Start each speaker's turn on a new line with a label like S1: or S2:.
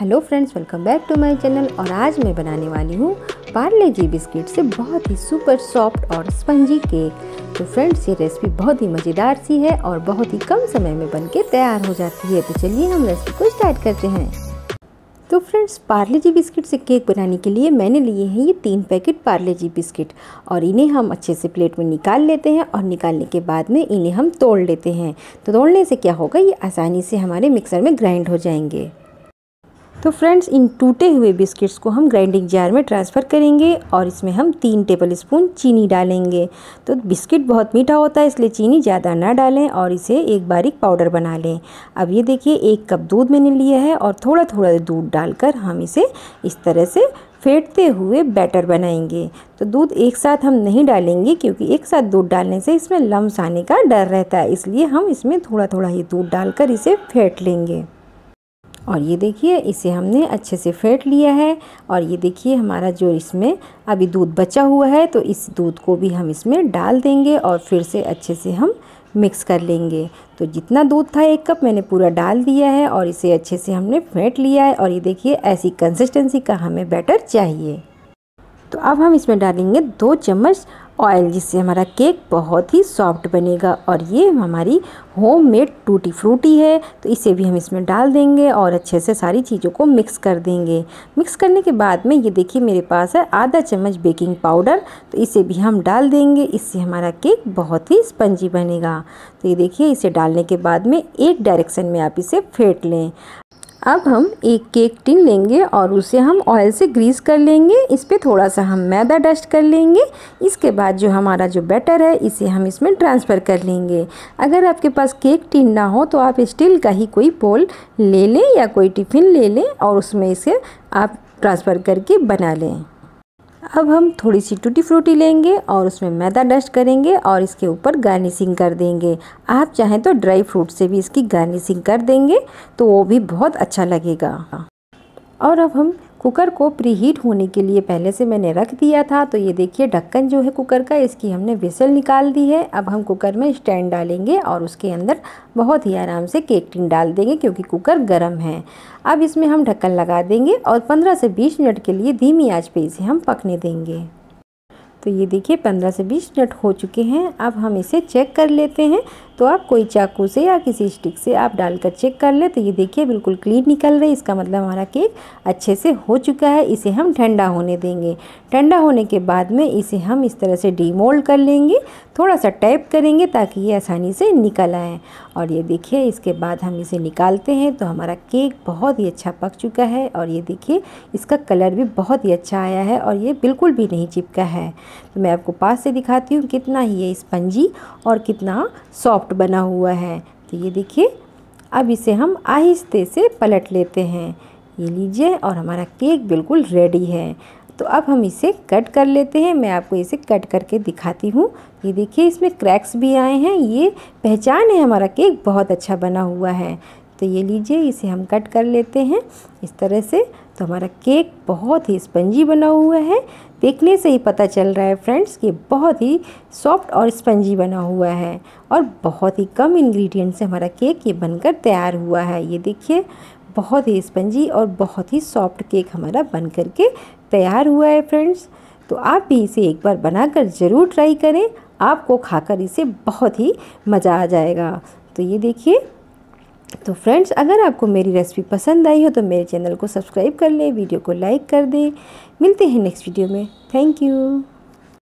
S1: hello friends welcome back to my channel और आज मैं बनाने वाली हूँ पार्ले जी बिस्किट से बहुत ही सुपर सॉफ्ट और स्पंजी केक तो फ्रेंड्स ये रेसिपी बहुत ही मज़ेदार सी है और बहुत ही कम समय में बनके तैयार हो जाती है तो चलिए हम रेसिपी को स्टार्ट करते हैं तो फ्रेंड्स पार्ले जी बिस्किट से केक बनाने के लिए मैंने लिए हैं ये तीन पैकेट पार्ले जी बिस्किट और इन्हें हम अच्छे से प्लेट में निकाल लेते हैं और निकालने के बाद में इन्हें हम तोड़ लेते हैं तो तोड़ने से क्या होगा ये आसानी से हमारे मिक्सर में ग्राइंड हो जाएंगे तो फ्रेंड्स इन टूटे हुए बिस्किट्स को हम ग्राइंडिंग जार में ट्रांसफ़र करेंगे और इसमें हम तीन टेबल स्पून चीनी डालेंगे तो बिस्किट बहुत मीठा होता है इसलिए चीनी ज़्यादा ना डालें और इसे एक बारीक पाउडर बना लें अब ये देखिए एक कप दूध मैंने लिया है और थोड़ा थोड़ा दूध डालकर हम इसे इस तरह से फेंटते हुए बैटर बनाएंगे तो दूध एक साथ हम नहीं डालेंगे क्योंकि एक साथ दूध डालने से इसमें लम्स आने का डर रहता है इसलिए हम इसमें थोड़ा थोड़ा ही दूध डालकर इसे फेंट लेंगे और ये देखिए इसे हमने अच्छे से फेंट लिया है और ये देखिए हमारा जो इसमें अभी दूध बचा हुआ है तो इस दूध को भी हम इसमें डाल देंगे और फिर से अच्छे से हम मिक्स कर लेंगे तो जितना दूध था एक कप मैंने पूरा डाल दिया है और इसे अच्छे से हमने फेंट लिया है और ये देखिए ऐसी कंसिस्टेंसी का हमें बैटर चाहिए तो अब हम इसमें डालेंगे दो चम्मच ऑयल जिससे हमारा केक बहुत ही सॉफ्ट बनेगा और ये हमारी होम मेड टूटी फ्रूटी है तो इसे भी हम इसमें डाल देंगे और अच्छे से सारी चीज़ों को मिक्स कर देंगे मिक्स करने के बाद में ये देखिए मेरे पास है आधा चम्मच बेकिंग पाउडर तो इसे भी हम डाल देंगे इससे हमारा केक बहुत ही स्पंजी बनेगा तो ये देखिए इसे डालने के बाद में एक डायरेक्शन में आप इसे फेंट लें अब हम एक केक टिन लेंगे और उसे हम ऑयल से ग्रीस कर लेंगे इस पर थोड़ा सा हम मैदा डस्ट कर लेंगे इसके बाद जो हमारा जो बैटर है इसे हम इसमें ट्रांसफ़र कर लेंगे अगर आपके पास केक टिन ना हो तो आप स्टील का ही कोई पोल ले लें या कोई टिफ़िन ले लें और उसमें इसे आप ट्रांसफ़र करके बना लें अब हम थोड़ी सी टूटी फ्रूटी लेंगे और उसमें मैदा डस्ट करेंगे और इसके ऊपर गार्निशिंग कर देंगे आप चाहें तो ड्राई फ्रूट से भी इसकी गार्निशिंग कर देंगे तो वो भी बहुत अच्छा लगेगा और अब हम कुकर को प्रीहीट होने के लिए पहले से मैंने रख दिया था तो ये देखिए ढक्कन जो है कुकर का इसकी हमने विसल निकाल दी है अब हम कुकर में स्टैंड डालेंगे और उसके अंदर बहुत ही आराम से केक टिन डाल देंगे क्योंकि कुकर गर्म है अब इसमें हम ढक्कन लगा देंगे और 15 से 20 मिनट के लिए धीमी आंच पे इसे हम पकने देंगे तो ये देखिए 15 से 20 मिनट हो चुके हैं अब हम इसे चेक कर लेते हैं तो आप कोई चाकू से या किसी स्टिक से आप डालकर चेक कर लें तो ये देखिए बिल्कुल क्लीन निकल रही है इसका मतलब हमारा केक अच्छे से हो चुका है इसे हम ठंडा होने देंगे ठंडा होने के बाद में इसे हम इस तरह से डीमोल्ड कर लेंगे थोड़ा सा टाइप करेंगे ताकि ये आसानी से निकल आए और ये देखिए इसके बाद हम इसे निकालते हैं तो हमारा केक बहुत ही अच्छा पक चुका है और ये देखिए इसका कलर भी बहुत ही अच्छा आया है और ये बिल्कुल भी नहीं चिपका है तो मैं आपको पास से दिखाती हूँ कितना ही ये स्पंजी और कितना सॉफ्ट बना हुआ है तो ये देखिए अब इसे हम आहिस्ते से पलट लेते हैं ये लीजिए और हमारा केक बिल्कुल रेडी है तो अब हम इसे कट कर लेते हैं मैं आपको इसे कट करके दिखाती हूँ ये देखिए इसमें क्रैक्स भी आए हैं ये पहचान है हमारा केक बहुत अच्छा बना हुआ है तो ये लीजिए इसे हम कट कर लेते हैं इस तरह से तो हमारा केक बहुत ही स्पंजी बना हुआ है देखने से ही पता चल रहा है फ्रेंड्स कि बहुत ही सॉफ्ट और स्पंजी बना हुआ है और बहुत ही कम इंग्रेडिएंट से हमारा केक ये बनकर तैयार हुआ है ये देखिए बहुत ही स्पंजी और बहुत ही सॉफ्ट केक हमारा बन करके तैयार हुआ है फ्रेंड्स तो आप भी इसे एक बार बनाकर ज़रूर ट्राई करें आपको खाकर इसे बहुत ही मज़ा आ जाएगा तो ये देखिए तो फ्रेंड्स अगर आपको मेरी रेसिपी पसंद आई हो तो मेरे चैनल को सब्सक्राइब कर लें वीडियो को लाइक कर दें मिलते हैं नेक्स्ट वीडियो में थैंक यू